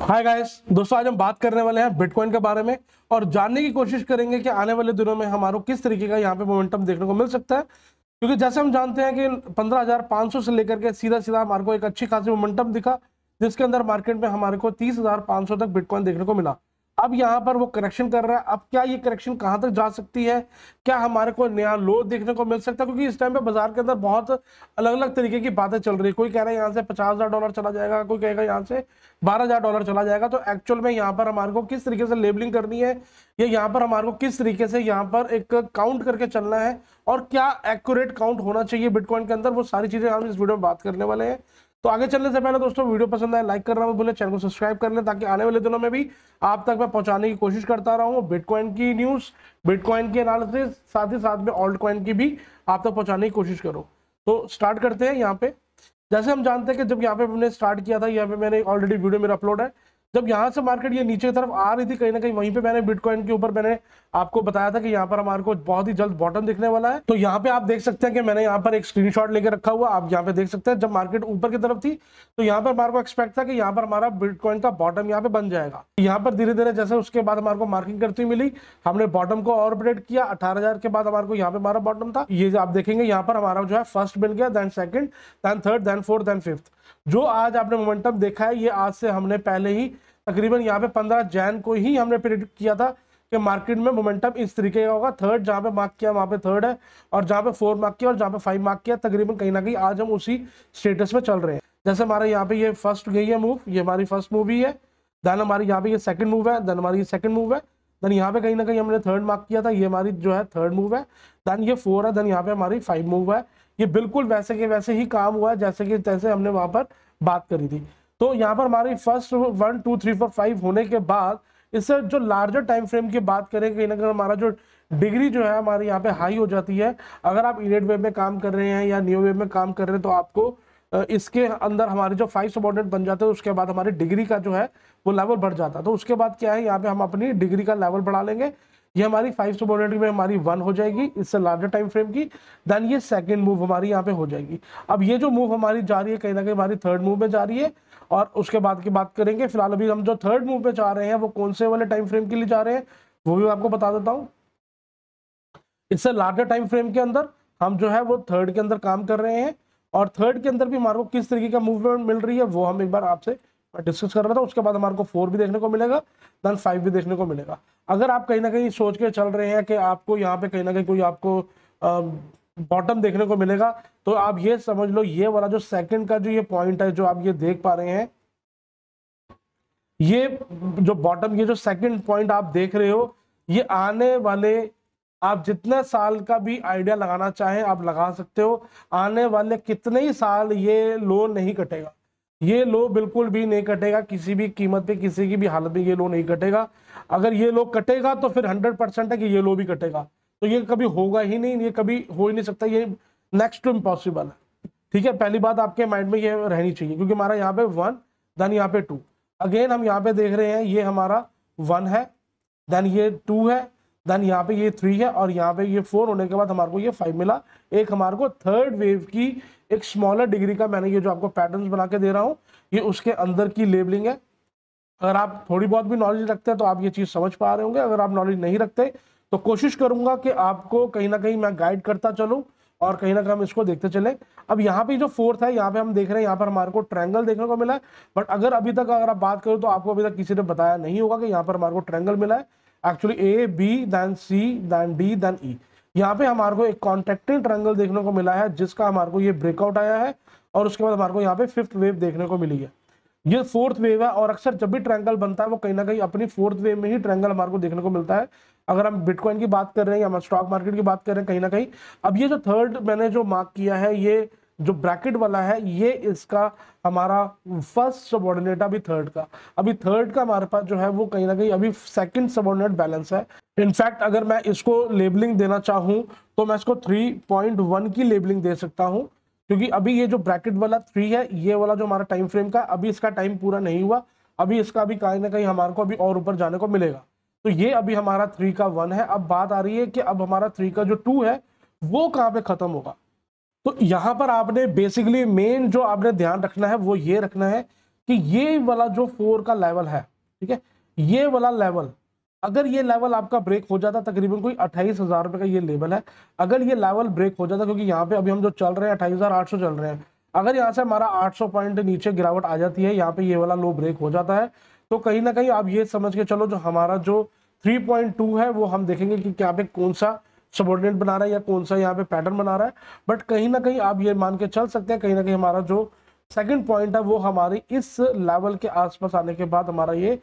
hi guys दोस्तों आज हम बात करने वाले हैं बिटकॉइन के बारे में और जानने की कोशिश करेंगे कि आने वाले दिनों में हमारे किस तरीके का यहाँ पे मोमेंटम देखने को मिल सकता है क्योंकि जैसे हम जानते हैं कि 15,500 से लेकर के सीधा सीधा हमारे को एक अच्छी खासी मोमेंटम दिखा जिसके अंदर मार्केट में हमारे को तीस तक बिटकॉइन देखने को मिला अब यहाँ पर वो करेक्शन कर रहा है अब क्या ये करेक्शन कहाँ तक जा सकती है क्या हमारे को नया लो देखने को मिल सकता है क्योंकि इस टाइम पे बाजार के अंदर बहुत अलग अलग तरीके की बातें चल रही है कोई कह रहा है यहाँ से पचास हज़ार डॉलर चला जाएगा कोई कहेगा यहाँ से बारह हज़ार डॉलर चला जाएगा तो एक्चुअल में यहाँ पर हमारे को किस तरीके से लेबलिंग करनी है या यहाँ पर हमारे को किस तरीके से यहाँ पर एक काउंट करके चलना है और क्या एक्यूरेट काउंट होना चाहिए बिटकॉइन के अंदर वो सारी चीज़ें हम इस वीडियो में बात करने वाले हैं तो आगे चलने से पहले दोस्तों वीडियो पसंद आए लाइक करना बोले चैनल को सब्सक्राइब कर ले ताकि आने वाले दिनों में भी आप तक मैं पहुंचाने की कोशिश करता रहा हूँ बिटकॉइन की न्यूज़ बिटकॉइन की एनालिसिस साथ ही साथ में ऑल्ट कॉइन की भी आप तक पहुंचाने की कोशिश करो तो स्टार्ट करते हैं यहाँ पे जैसे हम जानते हैं कि जब यहाँ पे हमने स्टार्ट किया था यहाँ पे मैंने ऑलरेडी वीडियो मेरा अपलोड है जब यहाँ से मार्केट ये नीचे की तरफ आ रही थी कहीं ना कहीं वहीं पे मैंने बिटकॉइन के ऊपर मैंने आपको बताया था कि यहाँ पर हमारे को बहुत ही जल्द बॉटम दिखने वाला है तो यहाँ पे आप देख सकते हैं कि मैंने यहाँ पर एक स्क्रीनशॉट लेके रखा हुआ आप यहाँ पे देख सकते हैं जब मार्केट ऊपर की तरफ थी तो यहाँ पर हमारे को एक्सपेक्ट था कि यहाँ पर हमारा बिटकॉइन का बॉटम यहाँ पे बन जाएगा यहाँ पर धीरे धीरे जैसे उसके बाद हमारे को मार्किंग करती मिली हमने बॉटम को और अपडेट किया अठारह के बाद हमारे को यहाँ पे हमारा बॉटम था ये आप देखेंगे यहाँ पर हमारा जो है फर्स्ट मिल गया then second then third then fourth then fifth जो आज आपने मोमेंटम देखा है ये आज से हमने पहले ही तकरीबन यहाँ पे पंद्रह जैन को ही हमने प्रेडिक्ट किया था कि मार्केट में मोमेंटम इस तरीके का होगा थर्ड जहाँ पे मार्क किया वहाँ पे थर्ड है और जहाँ पे फोर मार्क किया और जहाँ पे फाइव मार्क किया तकरीबन कहीं ना कहीं आज हम उसी स्टेटस में चल रहे हैं जैसे हमारे यहाँ पे ये फर्स्ट गई है मूव ये हमारी फर्स्ट मूव ही है देन हमारी यहाँ पे ये सेकंड मूव है देन हमारी ये सेकंड मूव है देन यहाँ पे कहीं ना कहीं हमने थर्ड मार्क किया था ये हमारी जो है थर्ड मूव है देन ये फोर है देन यहाँ पे हमारी फाइव मूव है ये बिल्कुल वैसे के वैसे ही काम हुआ है जैसे कि जैसे हमने वहाँ पर बात करी थी तो यहाँ पर हमारी first one two three four five होने के बाद इससे जो लार्जर टाइम फ्रेम की बात करें कहीं ना कहीं हमारा जो डिग्री जो है हमारी यहाँ पे हाई हो जाती है अगर आप इनेट e वेब में काम कर रहे हैं या न्यू वेब में काम कर रहे हैं तो आपको इसके अंदर हमारे जो फाइव सबॉर्डिनेट बन जाते हैं उसके बाद हमारी डिग्री का जो है वो लेवल बढ़ जाता है तो उसके बाद क्या है यहाँ पे हम अपनी डिग्री का लेवल बढ़ा लेंगे ये हमारी फाइव सबॉर्डिनेट में हमारी वन हो जाएगी इससे लार्जर टाइम फ्रेम की देन ये सेकेंड मूव हमारी यहाँ पे हो जाएगी अब ये जो मूव हमारी जा रही है कहीं ना कहीं हमारी थर्ड मूव में जा रही है और उसके बाद की बात करेंगे फिलहाल अभी हम जो थर्ड मूव में जा रहे हैं वो कौन से वाले टाइम फ्रेम के लिए जा रहे हैं वो भी मैं आपको बता देता हूँ इससे लार्जर टाइम फ्रेम के अंदर हम जो है वो थर्ड के अंदर काम कर रहे हैं और थर्ड के अंदर भी हमारे को किस तरीके का मूवमेंट मिल रही है वो हम एक बार आपसे डिस्कस कर रहा था उसके बाद हमारे को फोर भी देखने को मिलेगा देन फाइव भी देखने को मिलेगा अगर आप कहीं ना कहीं सोच के चल रहे हैं कि आपको यहाँ पे कहीं ना कहीं कोई आपको बॉटम देखने को मिलेगा तो आप ये समझ लो ये वाला जो सेकंड का जो ये पॉइंट है जो आप ये देख पा रहे हैं ये जो बॉटम ये जो सेकंड पॉइंट आप देख रहे हो ये आने वाले आप जितने साल का भी आइडिया लगाना चाहें आप लगा सकते हो आने वाले कितने ही साल ये लो नहीं कटेगा ये लो बिल्कुल भी नहीं कटेगा किसी भी कीमत पे किसी की भी हालत में ये लो नहीं कटेगा अगर ये लो कटेगा तो फिर हंड्रेड परसेंट है कि ये लो भी कटेगा तो ये कभी होगा ही नहीं ये कभी हो ही नहीं सकता ये नेक्स्ट टू इम्पॉसिबल है ठीक है पहली बात आपके माइंड में ये रहनी चाहिए क्योंकि हमारा यहाँ पे वन देन यहाँ पे टू अगेन हम यहाँ पे देख रहे हैं ये हमारा वन है देन ये टू है देन यहाँ पे ये थ्री है और यहाँ पे ये फोर होने के बाद हमारे को ये फाइव मिला एक हमारे को थर्ड वेव की एक स्मॉलर डिग्री का मैंने ये जो आपको पैटर्न्स बना के दे रहा हूँ ये उसके अंदर की लेबलिंग है अगर आप थोड़ी बहुत भी नॉलेज रखते हैं तो आप ये चीज़ समझ पा रहे होंगे अगर आप नॉलेज नहीं रखते तो कोशिश करूंगा कि आपको कहीं ना कहीं मैं गाइड करता चलूँ और कहीं ना कहीं हम इसको देखते चले अब यहाँ पे जो फोर्थ है यहाँ पे हम देख रहे हैं यहाँ पर हमारे को ट्रैंगल देखने को मिला है बट अगर अभी तक अगर आप बात करो तो आपको अभी तक किसी ने बताया नहीं होगा कि यहाँ पर हमारे को ट्रैंगल मिला है actually A B then C then D then E यहाँ पे हमारे को एक कॉन्टेक्टिंग ट्रंगल देखने को मिला है जिसका हमारे को ये ब्रेकआउट आया है और उसके बाद हमारे को यहाँ पे फिफ्थ वेव देखने को मिली है ये फोर्थ वेव है और अक्सर जब भी ट्रैंगल बनता है वो कहीं ना कहीं अपनी फोर्थ वेव में ही ट्रैंगल हमारे को देखने को मिलता है अगर हम बिटकॉइन की बात कर रहे हैं या हम स्टॉक मार्केट की बात कर रहे हैं कहीं ना कहीं अब ये जो थर्ड मैंने जो मार्क किया है ये जो ब्रैकेट वाला है ये इसका हमारा फर्स्ट सबॉर्डिनेट अभी थर्ड का अभी थर्ड का हमारे पास जो है वो कहीं ना कहीं अभी सेकंड सबॉर्डिनेट बैलेंस है इनफैक्ट अगर मैं इसको लेबलिंग देना चाहूँ तो मैं इसको 3.1 की लेबलिंग दे सकता हूँ क्योंकि अभी ये जो ब्रैकेट वाला थ्री है ये वाला जो हमारा टाइम फ्रेम का अभी इसका टाइम पूरा नहीं हुआ अभी इसका अभी कहीं ना कहीं हमारे को अभी और ऊपर जाने को मिलेगा तो ये अभी हमारा थ्री का वन है अब बात आ रही है कि अब हमारा थ्री का जो टू है वो कहाँ पे खत्म होगा तो यहाँ पर आपने बेसिकली मेन जो आपने ध्यान रखना है वो ये रखना है कि ये वाला जो फोर का लेवल है ठीक है ये वाला लेवल अगर ये लेवल आपका ब्रेक हो जाता तकरीबन कोई अट्ठाईस हज़ार रुपये का ये लेवल है अगर ये लेवल ब्रेक हो जाता क्योंकि यहाँ पे अभी हम जो चल रहे हैं अट्ठाईस हज़ार आठ सौ चल रहे हैं अगर यहाँ से हमारा 800 पॉइंट नीचे गिरावट आ जाती है यहाँ पे ये वाला लो ब्रेक हो जाता है तो कहीं ना कहीं आप ये समझ के चलो जो हमारा जो 3.2 है वो हम देखेंगे कि यहाँ पे कौन सा सबोर्डिनेट बना रहा है या कौन सा यहाँ पे पैटर्न बना रहा है बट कहीं ना कहीं आप ये मान के चल सकते हैं कहीं ना कहीं हमारा जो सेकंड पॉइंट है वो हमारी इस लेवल के आसपास आने के बाद हमारा ये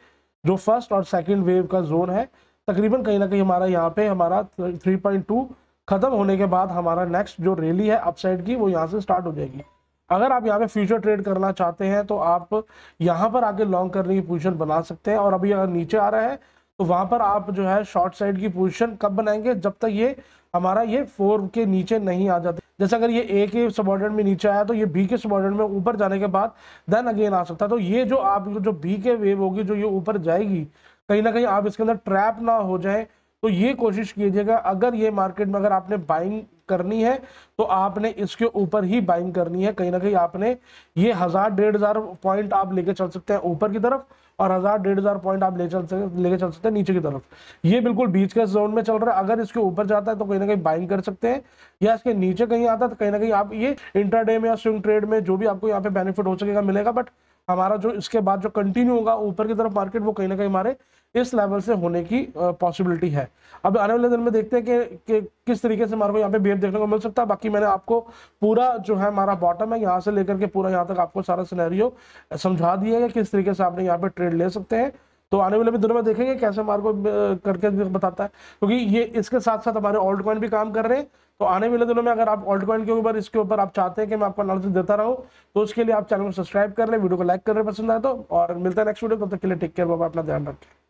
जो फर्स्ट और सेकंड वेव का जोन है तकरीबन कहीं ना कहीं हमारा यहाँ पे हमारा थ्री पॉइंट टू ख़त्म होने के बाद हमारा नेक्स्ट जो रैली है अपसाइड की वो यहाँ से स्टार्ट हो जाएगी अगर आप यहाँ पे फ्यूचर ट्रेड करना चाहते हैं तो आप यहाँ पर आके लॉन्ग करने की पोजिशन बना सकते हैं और अभी अगर नीचे आ रहा है तो वहां पर आप जो है शॉर्ट साइड की पोजिशन कब बनाएंगे जब तक ये हमारा ये फोर के नीचे नहीं आ जाता जैसे अगर ये ए के सबॉर्डिनेट में नीचे आया तो ये बी के सबॉर्डर में ऊपर जाने के बाद देन अगेन आ सकता है तो ये जो आप जो बी के वेव होगी जो ये ऊपर जाएगी कहीं ना कहीं आप इसके अंदर ट्रैप ना हो जाए तो ये कोशिश कीजिएगा अगर ये मार्केट में अगर आपने बाइंग करनी है तो आपने इसके ऊपर ही बाइंग करनी है कहीं ना कहीं आपने ये हज़ार डेढ़ हज़ार पॉइंट आप लेके चल सकते हैं ऊपर की तरफ और हज़ार डेढ़ हज़ार पॉइंट आप ले चल सकते लेके चल सकते हैं नीचे की तरफ ये बिल्कुल बीच के जोन में चल रहा है अगर इसके ऊपर जाता है तो कहीं ना कहीं बाइंग कर सकते हैं या इसके नीचे कहीं आता है तो कहीं ना कहीं आप ये इंटरडे में या स्विंग ट्रेड में जो भी आपको यहाँ पे बेनिफिट हो सकेगा मिलेगा बट हमारा जो इसके बाद जो कंटिन्यू होगा ऊपर की तरफ मार्केट वो कहीं ना कहीं हमारे इस लेवल से होने की पॉसिबिलिटी है अब आने वाले दिन में देखते हैं कि, कि किस तरीके से हमारे को यहाँ पे बिहेव देखने को मिल सकता है बाकी मैंने आपको पूरा जो है हमारा बॉटम है यहाँ से लेकर के पूरा यहाँ तक आपको सारा सिनेरियो समझा दिया है किस तरीके से आपने यहाँ पे ट्रेड ले सकते हैं तो आने वाले भी दिनों में देखेंगे कैसे हमारे को करके बताता है क्योंकि ये इसके साथ साथ हमारे ऑल्ट कॉइन भी काम कर रहे हैं तो आने वाले दिनों में अगर आप ऑल्ट कॉइन के ऊपर इसके ऊपर आप चाहते हैं कि मैं आपको नॉलेज देता रहूं तो उसके लिए आप चैनल को सब्सक्राइब कर लें वीडियो को लाइक कर रहे पसंद आए तो और मिलता है नेक्स्ट वीडियो तब तो तक के लिए टेक केयर बाबा अपना ध्यान रखें